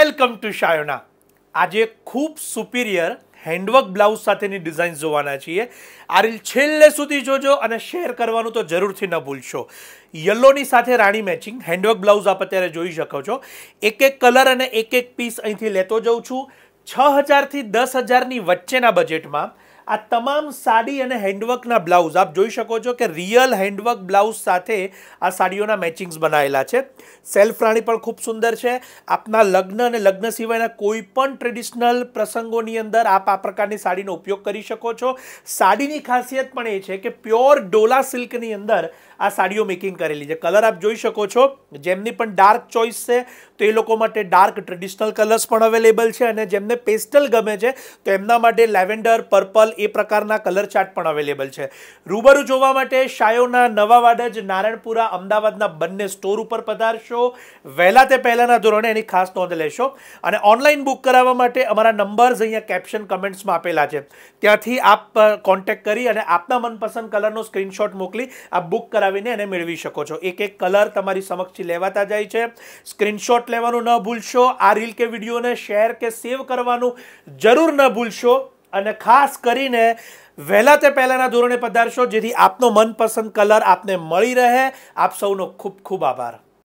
welcome to Shayona આજે ખૂબ superior handwork blouse સાથેની ડિઝાઇન જોવાના છીએ આ રીલ છેલ્લે સુધી જોજો અને શેર કરવાનું તો જરૂરથી ન ભૂલશો યલોની સાથે રાણી મેચિંગ હેન્ડવર્ક બ્લાઉઝ આપ અત્યારે જોઈ શકો છો એક એક કલર અને એક એક પીસ અહીંથી લેતો જઉં છું છ હજારથી દસ હજારની વચ્ચેના બજેટમાં આ તમામ સાડી અને હેન્ડવર્કના બ્લાઉઝ આપ જોઈ શકો છો કે રિયલ હેન્ડવર્ક બ્લાઉઝ સાથે આ સાડીઓના મેચિંગ્સ બનાવેલા છે સેલ્ફ રાણી પણ ખૂબ સુંદર છે આપના લગ્ન અને લગ્ન સિવાયના કોઈ પણ ટ્રેડિશનલ પ્રસંગોની અંદર આપ આ પ્રકારની સાડીનો ઉપયોગ કરી શકો છો સાડીની ખાસિયત પણ એ છે કે પ્યોર ડોલા સિલ્કની અંદર આ સાડીઓ મેકિંગ કરેલી છે કલર આપ જોઈ શકો છો જેમની પણ ડાર્ક ચોઈસ છે તો એ લોકો માટે ડાર્ક ટ્રેડિશનલ કલર્સ પણ અવેલેબલ છે અને જેમને પેસ્ટલ ગમે છે તો એમના માટે લેવેન્ડર પર્પલ એ પ્રકારના કલર ચાર્ટ પણ અવેલેબલ છે રૂબરૂ જોવા માટે શાયોના નવા વાડજ નારાયણપુરા અમદાવાદના બંને સ્ટોર ઉપર પધારશો વહેલા તે પહેલાના ધોરણે એની ખાસ નોંધ લેશો અને ઓનલાઈન બુક કરાવવા માટે અમારા નંબર્સ અહીંયા કેપ્શન કમેન્ટ્સમાં આપેલા છે ત્યાંથી આપ કોન્ટેક્ટ કરી અને આપના મનપસંદ કલરનો સ્ક્રીનશોટ મોકલી આપ બુક કરાવ કરાવીને એને મેળવી શકો છો એક એક કલર તમારી સમક્ષથી લેવાતા જાય છે સ્ક્રીનશોટ લેવાનું ન ભૂલશો આ રીલ કે વિડીયોને શેર કે સેવ કરવાનું જરૂર ન ભૂલશો અને ખાસ કરીને વહેલા તે પહેલાંના ધોરણે પધારશો જેથી આપનો મનપસંદ કલર આપને મળી રહે આપ સૌનો ખૂબ ખૂબ આભાર